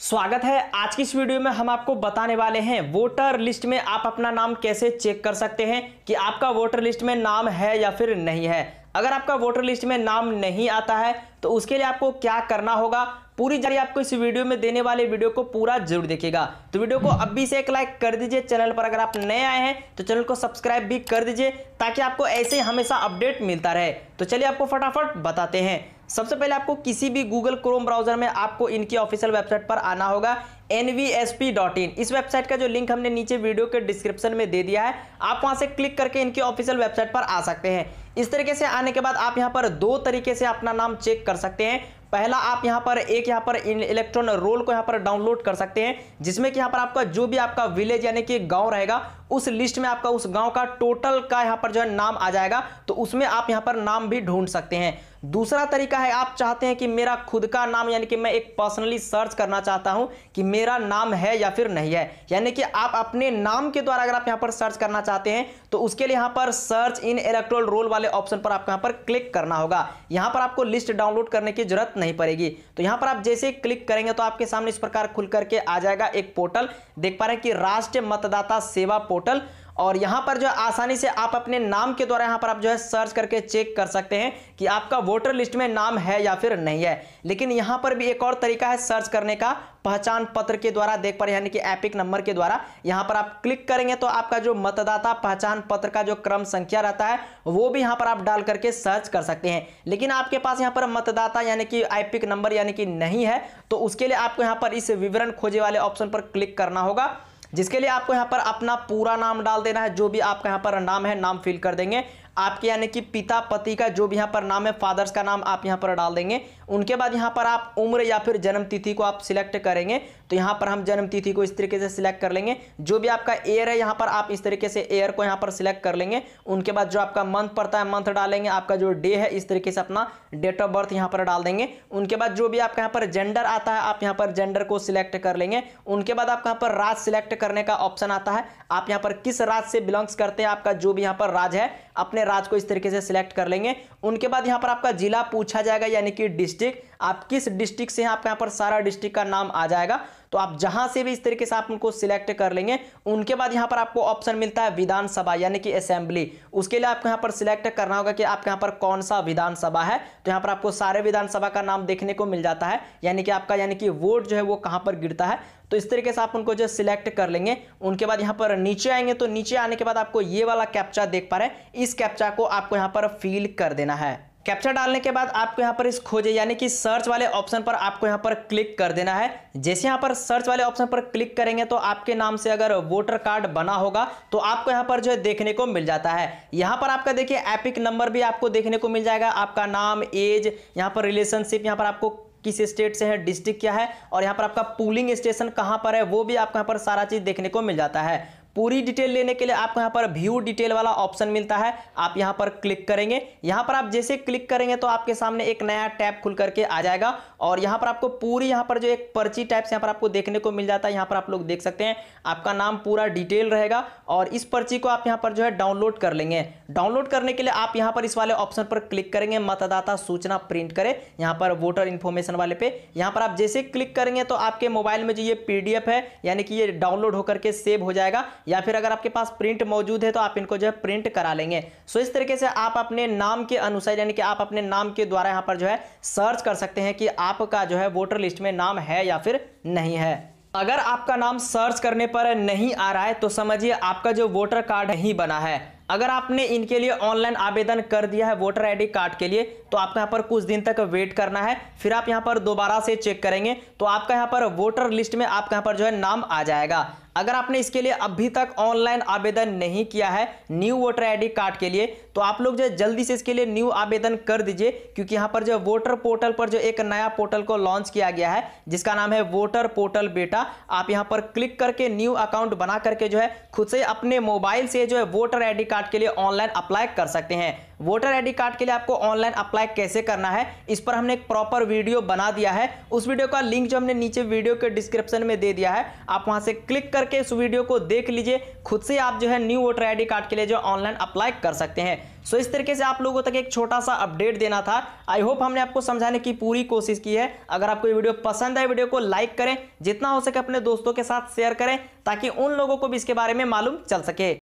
स्वागत है आज की इस वीडियो में हम आपको बताने वाले हैं वोटर लिस्ट में आप अपना नाम कैसे चेक कर सकते हैं कि आपका वोटर लिस्ट में नाम है या फिर नहीं है अगर आपका वोटर लिस्ट में नाम नहीं आता है तो उसके लिए आपको क्या करना होगा पूरी जारी आपको इस वीडियो में देने वाले वीडियो को पूरा जरूर देखिएगा तो वीडियो को अभी से एक लाइक कर दीजिए चैनल पर अगर आप नए आए हैं तो चैनल को सब्सक्राइब भी कर दीजिए ताकि आपको ऐसे हमेशा अपडेट मिलता रहे तो चलिए आपको फटाफट बताते हैं सबसे पहले आपको किसी भी गूगल क्रोम ब्राउजर में आपको इनकी ऑफिशियल वेबसाइट पर आना होगा nvsp.in इस वेबसाइट का जो लिंक हमने नीचे वीडियो के डिस्क्रिप्शन में दे दिया है आप वहां से क्लिक करके इनकी ऑफिशियल वेबसाइट पर आ सकते हैं इस तरीके से आने के बाद आप यहां पर दो तरीके से अपना नाम चेक कर सकते हैं पहला आप यहाँ पर एक यहाँ पर इलेक्ट्रॉन रोल को यहाँ पर डाउनलोड कर सकते हैं जिसमें कि यहाँ पर आपका जो भी आपका विलेज यानी कि गांव रहेगा उस लिस्ट में आपका उस गांव का टोटल का यहाँ पर जो है नाम आ जाएगा तो उसमें आप यहाँ पर नाम भी ढूंढ सकते हैं दूसरा तरीका है आप चाहते हैं कि मेरा खुद का नाम यानी कि मैं एक पर्सनली सर्च करना चाहता हूं कि मेरा नाम है या फिर नहीं है यानी कि आप अपने नाम के द्वारा अगर आप यहां पर सर्च करना चाहते हैं तो उसके लिए यहां पर सर्च इन इलेक्ट्रोल रोल वाले ऑप्शन पर आपको यहां पर क्लिक करना होगा यहां पर आपको लिस्ट डाउनलोड करने की जरूरत नहीं पड़ेगी तो यहां पर आप जैसे क्लिक करेंगे तो आपके सामने इस प्रकार खुल करके आ जाएगा एक पोर्टल देख पा रहे हैं कि राष्ट्रीय मतदाता सेवा पोर्टल और यहाँ पर जो आसानी से आप अपने नाम के द्वारा यहाँ पर आप जो है सर्च करके चेक कर सकते हैं कि आपका वोटर लिस्ट में नाम है या फिर नहीं है लेकिन यहां पर भी एक और तरीका है सर्च करने का पहचान पत्र के द्वारा देख पा यानी कि एपिक नंबर के द्वारा यहाँ पर आप क्लिक करेंगे तो आपका जो मतदाता पहचान पत्र का जो क्रम संख्या रहता है वो भी यहाँ पर आप डाल करके सर्च कर सकते हैं लेकिन आपके पास यहाँ पर मतदाता यानी कि एपिक नंबर यानी कि नहीं है तो उसके लिए आपको यहाँ पर इस विवरण खोजे वाले ऑप्शन पर क्लिक करना होगा जिसके लिए आपको यहाँ पर अपना पूरा नाम डाल देना है जो भी आपका यहाँ पर नाम है नाम फिल कर देंगे आपके यानी कि पिता पति का जो भी यहाँ पर नाम है फादर्स का नाम आप यहाँ पर डाल देंगे उनके बाद यहाँ पर आप उम्र या फिर जन्म तिथि को आप सिलेक्ट करेंगे तो यहाँ पर हम जन्म तिथि को इस तरीके से सिलेक्ट कर लेंगे जो भी आपका एयर है यहाँ पर आप इस तरीके से एयर को यहाँ पर सिलेक्ट कर लेंगे उनके बाद जो आपका मंथ पड़ता है मंथ डालेंगे आपका जो डे है इस तरीके से अपना डेट ऑफ बर्थ यहाँ पर डाल देंगे उनके बाद जो भी आपका यहाँ पर जेंडर आता है आप यहाँ पर जेंडर को सिलेक्ट कर लेंगे उनके बाद आपका यहाँ पर राज सिलेक्ट करने का ऑप्शन आता है आप यहाँ पर किस राज से बिलोंग्स करते हैं आपका जो भी यहाँ पर राज है अपने राज को इस तरीके से सिलेक्ट कर लेंगे उनके बाद यहाँ पर आपका जिला पूछा जाएगा यानी कि डिस्ट्रिक्ट आप किस डिस्ट्रिक्ट से आपका यहाँ पर सारा डिस्ट्रिक्ट का नाम आ जाएगा तो आप जहां से भी इस तरीके से आप उनको सिलेक्ट कर लेंगे उनके बाद यहां पर आपको ऑप्शन मिलता है विधानसभा यानी कि असेंबली उसके लिए आपको यहां पर सिलेक्ट करना होगा कि आप यहां पर कौन सा विधानसभा है तो यहां पर आपको सारे विधानसभा का नाम देखने को मिल जाता है यानी कि आपका यानी कि वोट जो है वो कहां पर गिरता है तो इस तरीके से आप उनको जो सिलेक्ट कर लेंगे उनके बाद यहाँ पर नीचे आएंगे तो नीचे आने के बाद आपको ये वाला कैप्चा देख पा रहे हैं इस कैप्चा को आपको यहाँ पर फिल कर देना है कैप्चर डालने के बाद आपको यहाँ पर इस खोजे यानी कि सर्च वाले ऑप्शन पर आपको यहाँ पर क्लिक कर देना है जैसे यहाँ पर सर्च वाले ऑप्शन पर क्लिक करेंगे तो आपके नाम से अगर वोटर कार्ड बना होगा तो आपको यहाँ पर जो है देखने को मिल जाता है यहाँ पर आपका देखिए एपिक नंबर भी आपको देखने को मिल जाएगा आपका नाम एज यहाँ पर रिलेशनशिप यहाँ पर आपको किस स्टेट से है डिस्ट्रिक्ट क्या है और यहाँ पर आपका पुलिंग स्टेशन कहाँ पर है वो भी आपको यहाँ पर सारा चीज़ देखने को मिल जाता है पूरी डिटेल लेने के लिए आपको यहाँ पर व्यू डिटेल वाला ऑप्शन मिलता है आप यहाँ पर क्लिक करेंगे यहाँ पर आप जैसे क्लिक करेंगे तो आपके सामने एक नया टैब खुल करके आ जाएगा और यहाँ पर आपको पूरी यहाँ पर जो एक पर्ची टाइप से यहाँ पर आपको देखने को मिल जाता है यहाँ पर आप लोग देख सकते हैं आपका नाम पूरा डिटेल रहेगा और इस पर्ची को आप यहाँ पर जो है डाउनलोड कर लेंगे डाउनलोड करने के लिए आप यहाँ पर इस वाले ऑप्शन पर क्लिक करेंगे मतदाता सूचना प्रिंट करें यहाँ पर वोटर इन्फॉर्मेशन वाले पे यहाँ पर आप जैसे क्लिक करेंगे तो आपके मोबाइल में जो ये पी है यानी कि ये डाउनलोड होकर के सेव हो जाएगा या फिर अगर आपके पास प्रिंट मौजूद है तो आप इनको जो है प्रिंट करा लेंगे सो इस तरीके से आप अपने नाम के अनुसार यानी कि आप अपने नाम के द्वारा यहाँ पर जो है सर्च कर सकते हैं कि आपका जो है वोटर लिस्ट में नाम है या फिर नहीं है अगर आपका नाम सर्च करने पर नहीं आ रहा है तो समझिए आपका जो वोटर कार्ड नहीं बना है अगर आपने इनके लिए ऑनलाइन आवेदन कर दिया है वोटर आईडी कार्ड के लिए तो आपको यहाँ पर कुछ दिन तक वेट करना है फिर आप यहाँ पर दोबारा से चेक करेंगे तो आपका यहाँ पर वोटर लिस्ट में आपका यहाँ पर जो है नाम आ जाएगा अगर आपने इसके लिए अभी तक ऑनलाइन आवेदन नहीं किया है न्यू वोटर आईडी कार्ड के लिए तो आप लोग जो है जल्दी से इसके लिए न्यू आवेदन कर दीजिए क्योंकि यहाँ पर जो वोटर पोर्टल पर जो एक नया पोर्टल को लॉन्च किया गया है जिसका नाम है वोटर पोर्टल बेटा आप यहाँ पर क्लिक करके न्यू अकाउंट बना करके जो है खुद से अपने मोबाइल से जो है वोटर आई कार्ड के लिए ऑनलाइन अप्लाई कर सकते हैं वोटर आईडी कार्ड के लिए आपको ऑनलाइन अप्लाई कैसे करना है इस पर हमने एक प्रॉपर वीडियो बना दिया है उस वीडियो का लिंक जो हमने नीचे वीडियो के डिस्क्रिप्शन में दे दिया है आप वहां से क्लिक करके उस वीडियो को देख लीजिए खुद से आप जो है न्यू वोटर आईडी कार्ड के लिए जो ऑनलाइन अप्लाई कर सकते हैं सो इस तरीके से आप लोगों तक एक छोटा सा अपडेट देना था आई होप हमने आपको समझाने की पूरी कोशिश की है अगर आपको ये वीडियो पसंद आए वीडियो को लाइक करें जितना हो सके अपने दोस्तों के साथ शेयर करें ताकि उन लोगों को भी इसके बारे में मालूम चल सके